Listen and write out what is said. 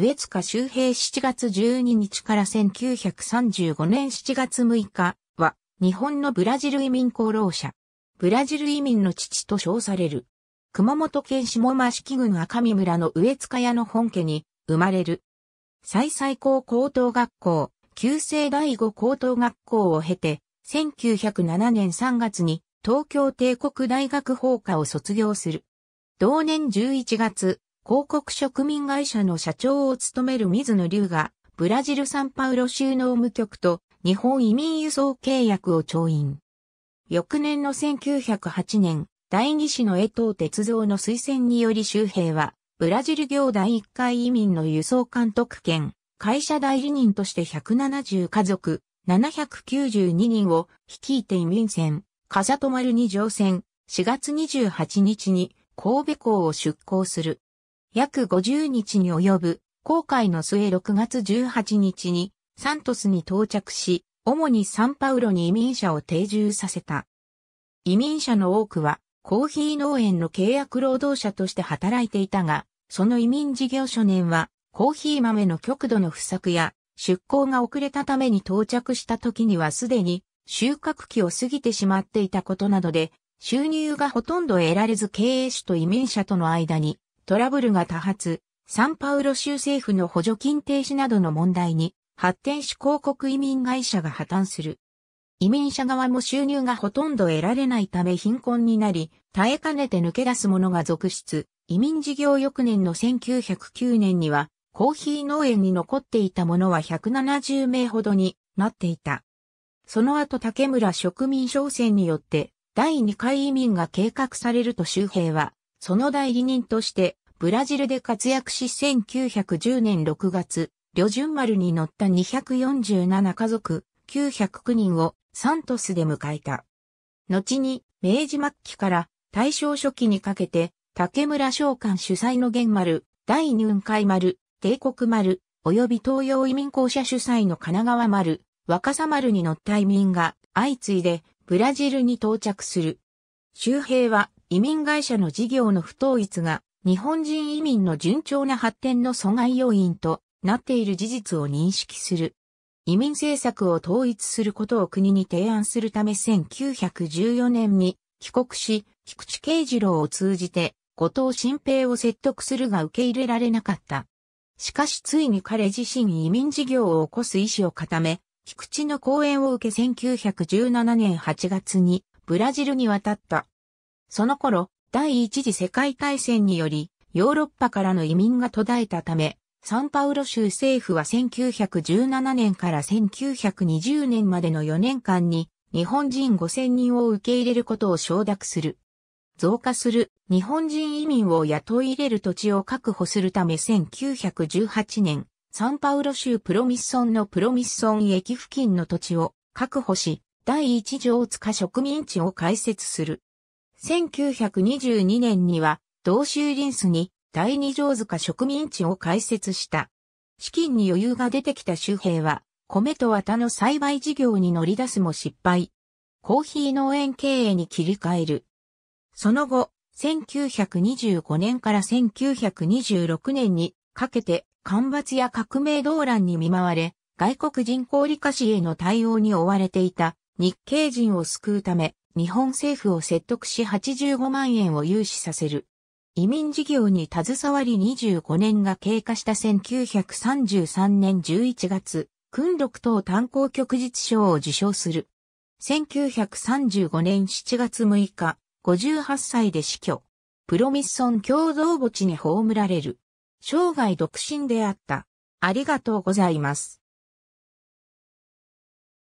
植塚周平7月12日から1935年7月6日は、日本のブラジル移民功労者。ブラジル移民の父と称される。熊本県下間敷郡赤見村の植塚屋の本家に生まれる。最最高高等学校、旧制第五高等学校を経て、1907年3月に東京帝国大学法科を卒業する。同年11月、広告植民会社の社長を務める水野龍が、ブラジルサンパウロ州農務局と日本移民輸送契約を調印。翌年の1908年、第二子の江藤哲造の推薦により周平は、ブラジル業第一回移民の輸送監督権、会社代理人として170家族、792人を率いて移民船、風と丸に乗船、4月28日に神戸港を出港する。約50日に及ぶ航海の末6月18日にサントスに到着し、主にサンパウロに移民者を定住させた。移民者の多くはコーヒー農園の契約労働者として働いていたが、その移民事業所年はコーヒー豆の極度の不作や出港が遅れたために到着した時にはすでに収穫期を過ぎてしまっていたことなどで収入がほとんど得られず経営者と移民者との間にトラブルが多発、サンパウロ州政府の補助金停止などの問題に、発展し広告移民会社が破綻する。移民者側も収入がほとんど得られないため貧困になり、耐えかねて抜け出す者が続出。移民事業翌年の1909年には、コーヒー農園に残っていた者は170名ほどになっていた。その後竹村植民商船によって、第2回移民が計画されると周平は、その代理人として、ブラジルで活躍し1910年6月、旅順丸に乗った247家族909人をサントスで迎えた。後に明治末期から大正初期にかけて竹村商館主催の玄丸、二雲海丸、帝国丸、及び東洋移民公社主催の神奈川丸、若狭丸に乗った移民が相次いでブラジルに到着する。周平は移民会社の事業の不統一が日本人移民の順調な発展の阻害要因となっている事実を認識する。移民政策を統一することを国に提案するため1914年に帰国し、菊池慶次郎を通じて、後藤新平を説得するが受け入れられなかった。しかしついに彼自身移民事業を起こす意思を固め、菊池の講演を受け1917年8月にブラジルに渡った。その頃、第一次世界大戦により、ヨーロッパからの移民が途絶えたため、サンパウロ州政府は1917年から1920年までの4年間に日本人5000人を受け入れることを承諾する。増加する日本人移民を雇い入れる土地を確保するため1918年、サンパウロ州プロミッソンのプロミッソン駅付近の土地を確保し、第一条塚植民地を開設する。1922年には、同州林スに第二条塚植民地を開設した。資金に余裕が出てきた周平は、米と綿の栽培事業に乗り出すも失敗。コーヒー農園経営に切り替える。その後、1925年から1926年にかけて干ばつや革命動乱に見舞われ、外国人小理価士への対応に追われていた日系人を救うため、日本政府を説得し85万円を融資させる。移民事業に携わり25年が経過した1933年11月、訓録等炭鉱局実賞を受賞する。1935年7月6日、58歳で死去。プロミッソン共同墓地に葬られる。生涯独身であった。ありがとうございます。